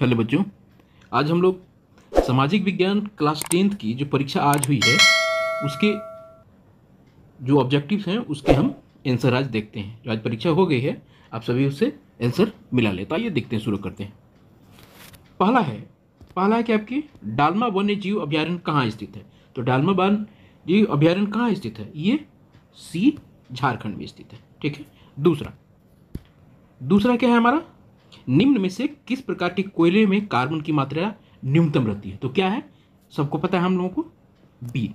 hello बच्चों आज हम लोग सामाजिक विज्ञान क्लास टेंथ की जो परीक्षा आज हुई है उसके जो ऑब्जेक्टिव्स हैं उसके हम आंसर आज देखते हैं जो आज परीक्षा हो गई है आप सभी उससे आंसर मिला लेता तो ये देखते हैं शुरू करते हैं पहला है पहला है कि आपकी डालमा वन्य जीव अभ्यारण्य कहाँ स्थित है तो डालमा वन जीव अभ्यारण्य कहाँ स्थित है ये सी झारखंड में स्थित है ठीक है दूसरा दूसरा क्या है हमारा निम्न में से किस प्रकार के कोयले में कार्बन की मात्रा न्यूनतम रहती है तो क्या है सबको पता है हम लोगों को बी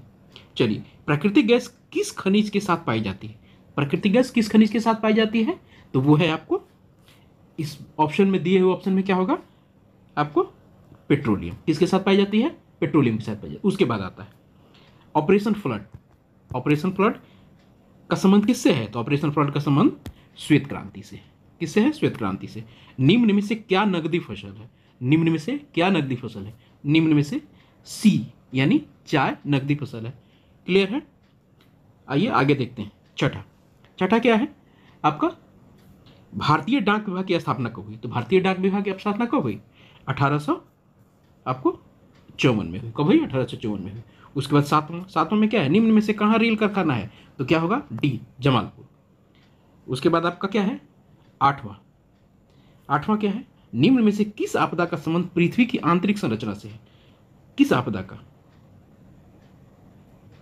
चलिए प्राकृतिक गैस किस खनिज के साथ पाई जाती है प्राकृतिक गैस किस खनिज के साथ पाई जाती है तो वो है आपको इस ऑप्शन में दिए हुए ऑप्शन में क्या होगा आपको पेट्रोलियम किसके साथ पाई जाती है पेट्रोलियम के साथ पाई जाती है उसके बाद आता है ऑपरेशन फ्लड ऑपरेशन फ्लड का संबंध किससे है तो ऑपरेशन फ्लड का संबंध श्वेत क्रांति से है किससे है श्वेत क्रांति से निम्न में से क्या नगदी फसल है निम्न में से क्या नगदी फसल है निम्न में से सी यानी चाय नगदी फसल है क्लियर है आइए आगे देखते हैं छठा छठा क्या है आपका भारतीय डाक विभाग की स्थापना कब हुई तो भारतीय डाक विभाग की स्थापना कब हुई अठारह आपको चौवन में हुई कब हुई अठारह सौ चौवन में हुई उसके बाद सातवां सातवां में क्या है निम्न में से कहाँ रेल कारखाना है तो क्या होगा डी जमालपुर उसके बाद आपका क्या है आठवा आठवां क्या है निम्न में से किस आपदा का संबंध पृथ्वी की आंतरिक संरचना से है किस आपदा का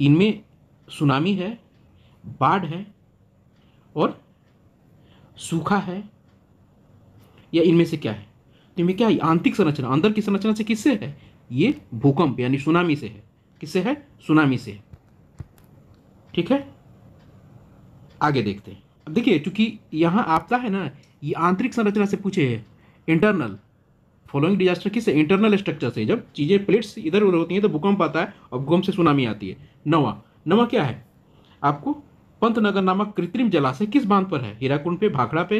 इनमें सुनामी है बाढ़ है और सूखा है या इनमें से क्या है तो इनमें क्या है आंतरिक संरचना अंदर की संरचना से किससे है ये भूकंप यानी सुनामी से है किससे है सुनामी से है ठीक है आगे देखते हैं अब देखिए चूंकि यहाँ आपदा है ना ये आंतरिक संरचना से पूछे है इंटरनल फॉलोइंग डिजास्टर किस इंटरनल स्ट्रक्चर से जब चीज़ें प्लेट्स इधर उधर होती हैं तो भूकंप आता है और भूकंप से सुनामी आती है नवा नवा क्या है आपको पंतनगर नामक कृत्रिम जलाशय किस बांध पर है हीराकुंड पे भाखड़ा पे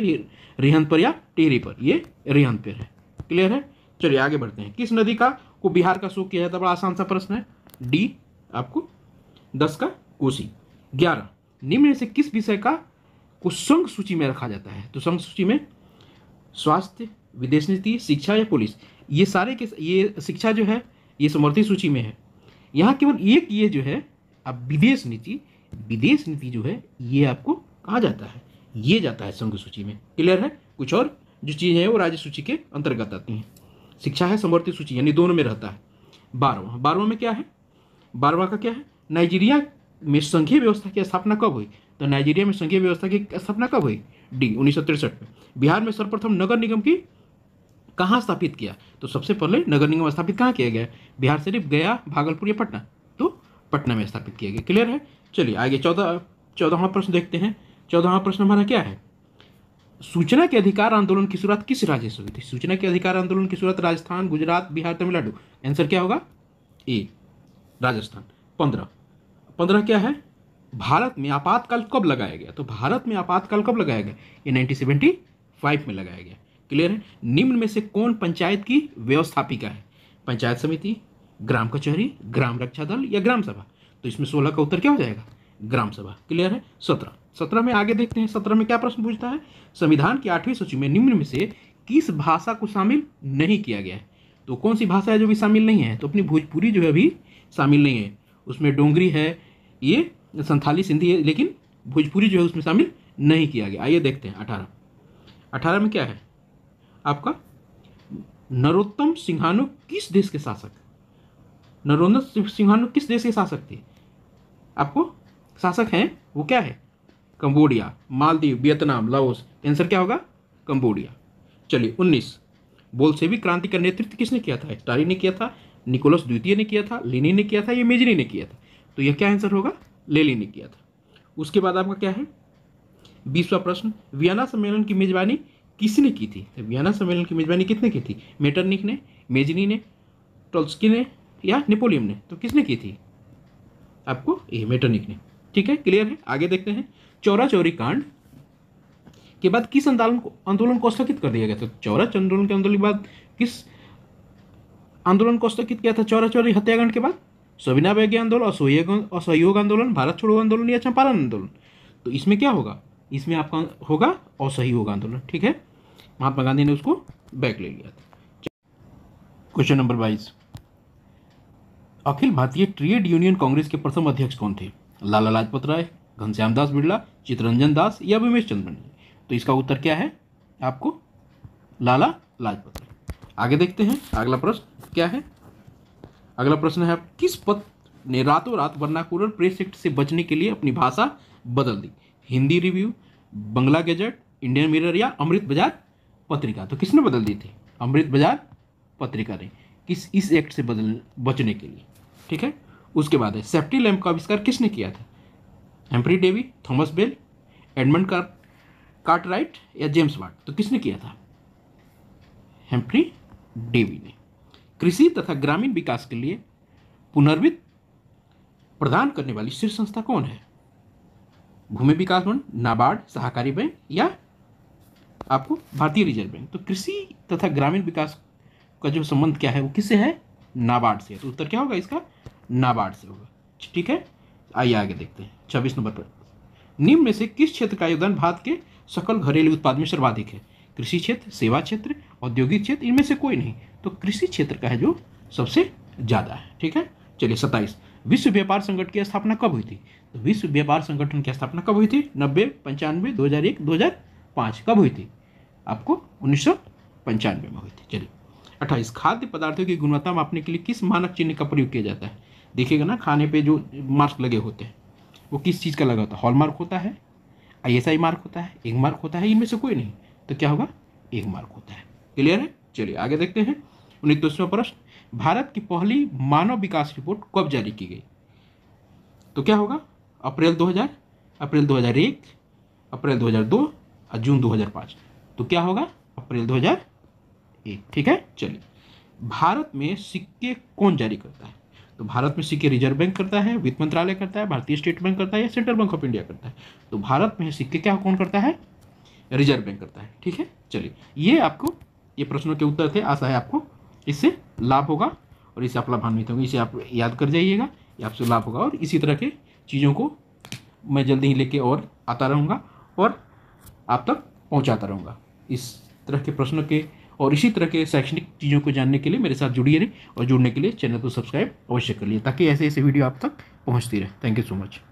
रिहंत पर या टेहरी पर ये रिहंत पर है क्लियर है चलिए आगे बढ़ते हैं किस नदी का को बिहार का शोक किया जाता बड़ा आसान सा प्रश्न है डी आपको दस का कोसी ग्यारह निम्न से किस विषय का को संघ सूची में रखा जाता है तो संघ सूची में स्वास्थ्य विदेश नीति शिक्षा या पुलिस ये सारे के ये शिक्षा जो है ये समर्थित सूची में है यहाँ केवल एक ये जो है अब विदेश नीति विदेश नीति जो है ये आपको कहा जाता है ये जाता है संघ सूची में क्लियर है कुछ और जो चीज़ें हैं वो राज्य सूची के अंतर्गत आती हैं शिक्षा है समर्थित सूची यानी दोनों में रहता है बारहवा बारहवा में क्या है बारहवा का क्या है नाइजीरिया में संघीय व्यवस्था की स्थापना कब हुई तो नाइजीरिया में संघीय व्यवस्था की स्थापना कब हुई डी उन्नीस में बिहार में सर्वप्रथम नगर निगम की कहाँ स्थापित किया तो सबसे पहले नगर निगम स्थापित कहाँ किया गया बिहार शरीफ गया भागलपुर या पटना तो पटना में स्थापित किया गया क्लियर है चलिए आगे चौदह चौदहवा प्रश्न देखते हैं चौदहवा प्रश्न हमारा क्या है सूचना के अधिकार आंदोलन की शुरुआत किस राज्य से हुई थी सूचना के अधिकार आंदोलन की शुरुआत राजस्थान गुजरात बिहार तमिलनाडु आंसर क्या होगा ए राजस्थान पंद्रह पंद्रह क्या है भारत में आपातकाल कब लगाया गया तो भारत में आपातकाल कब लगाया गया ये नाइनटीन फाइव में लगाया गया क्लियर है निम्न में से कौन पंचायत की व्यवस्थापिका है पंचायत समिति ग्राम कचहरी ग्राम रक्षा दल या ग्राम सभा तो इसमें सोलह का उत्तर क्या हो जाएगा ग्राम सभा क्लियर है सत्रह सत्रह में आगे देखते हैं सत्रह में क्या प्रश्न पूछता है संविधान की आठवीं सूची में निम्न में से किस भाषा को शामिल नहीं किया गया है तो कौन सी भाषा है जो भी शामिल नहीं है तो अपनी भोजपुरी जो है अभी शामिल नहीं है उसमें डोंगरी है ये संथाली सिंधी है लेकिन भोजपुरी जो है उसमें शामिल नहीं किया गया आइए देखते हैं अठारह अठारह में क्या है आपका नरोत्तम सिंघानो किस देश के शासक नरोत्तम सिंघानो किस देश के शासक थे आपको शासक हैं वो क्या है Cambodia Maldives Vietnam Laos answer क्या होगा कंबोडिया चलिए उन्नीस बोलसेविक क्रांति का नेतृत्व किसने किया था स्टारी ने किया था निकोलस द्वितीय ने किया था लिनी ने किया था या मेजरी ने किया था तो यह क्या आंसर होगा लेली ने किया था उसके बाद आपका क्या है बीसवा प्रश्न वियना सम्मेलन की मेजबानी किसने की थी तो वियना सम्मेलन की मेजबानी कितने की थी मेटरनिक ने मेजनी ने टोल्सकी ने या नेपोलियन ने तो किसने की थी आपको ये मेटरनिक ने ठीक है क्लियर है आगे देखते हैं चौरा चौरी कांड के बाद किस आंदोलन को आंदोलन को स्थगित कर दिया गया था चौरा आंदोलन के आंदोलन के बाद किस आंदोलन को स्थगित किया था चौरा चौरी हत्याकांड के बाद स्विनावैज्ञ आंदोलन असहयोग असहयोग आंदोलन भारत छोड़ो आंदोलन या अच्छा चंपारण आंदोलन तो इसमें क्या होगा इसमें आपका होगा असहयोग आंदोलन ठीक है महात्मा गांधी ने उसको बैक ले लिया था क्वेश्चन नंबर बाईस अखिल भारतीय ट्रेड यूनियन कांग्रेस के प्रथम अध्यक्ष कौन थे लाला लाजपत राय घनश्याम दास बिरला चित्रंजन दास या विमेश चंद्र तो इसका उत्तर क्या है आपको लाला लाजपत राय आगे देखते हैं अगला प्रश्न क्या है अगला प्रश्न है किस पद ने रातों रात वर्नाकुलर प्रेस एक्ट से बचने के लिए अपनी भाषा बदल दी Hindi review Bangla gazette Indian Mirror या अमृत बाजार पत्रिका तो किसने बदल दी थी अमृत बाजार पत्रिका ने किस इस एक्ट से बदल बचने के लिए ठीक है उसके बाद है सेफ्टी लैम्प का आविष्कार किसने किया था Humphry Davy Thomas Bell Edmund car Cartwright या जेम्स वाट तो किसने किया था हेम्प्री डेवी ने कृषि तथा ग्रामीण विकास के लिए पुनर्वित प्रदान करने वाली शीर्ष संस्था कौन है भूमि विकास मंड नाबार्ड सहकारी बैंक या आपको भारतीय रिजर्व बैंक तो कृषि तथा ग्रामीण विकास का जो संबंध क्या है वो किससे है नाबार्ड से तो उत्तर क्या होगा इसका नाबार्ड से होगा ठीक है आइए आगे देखते हैं छब्बीस नंबर पर निम्न में से किस क्षेत्र का योगदान भारत के सकल घरेलू उत्पाद में सर्वाधिक है कृषि क्षेत्र सेवा क्षेत्र औद्योगिक क्षेत्र इनमें से कोई नहीं तो कृषि क्षेत्र का है जो सबसे ज़्यादा है ठीक है चलिए सत्ताईस विश्व व्यापार संगठन की स्थापना कब हुई थी तो विश्व व्यापार संगठन की स्थापना कब हुई थी नब्बे पंचानवे दो हज़ार एक दो हज़ार पाँच कब हुई थी आपको उन्नीस सौ पंचानवे में हुई थी चलिए अट्ठाईस खाद्य पदार्थों की गुणवत्ता मापने के लिए किस मानक चिन्ह का प्रयोग किया जाता है देखिएगा ना खाने पर जो मार्क लगे होते हैं वो किस चीज़ का लगा होता है हॉलमार्क होता है आई मार्क होता है एक मार्क होता है इनमें से कोई नहीं तो क्या होगा एक मार्क होता है क्लियर है चलिए आगे देखते हैं उनतीसवां प्रश्न भारत की पहली मानव विकास रिपोर्ट कब जारी की गई तो क्या होगा अप्रैल 2000 अप्रैल 2001 अप्रैल 2002 और जून 2005 तो क्या होगा अप्रैल 2001 ठीक है चलिए भारत में सिक्के कौन जारी करता है तो भारत में सिक्के रिजर्व बैंक करता है वित्त मंत्रालय करता है भारतीय स्टेट बैंक करता है या सेंट्रल बैंक ऑफ इंडिया करता है तो भारत में सिक्के क्या कौन करता है रिजर्व बैंक करता है ठीक है चलिए ये आपको ये प्रश्नों के उत्तर थे आशा है आपको इससे लाभ होगा और इससे आप लाभान्वित होंगे इसे आप याद कर जाइएगा ये आपसे लाभ होगा और इसी तरह के चीज़ों को मैं जल्दी ही लेके और आता रहूँगा और आप तक पहुँचाता रहूँगा इस तरह के प्रश्नों के और इसी तरह के शैक्षणिक चीज़ों को जानने के लिए मेरे साथ जुड़िए रहे और जुड़ने के लिए चैनल को सब्सक्राइब अवश्य कर लिए ताकि ऐसे ऐसे वीडियो आप तक पहुँचती रहे थैंक यू सो मच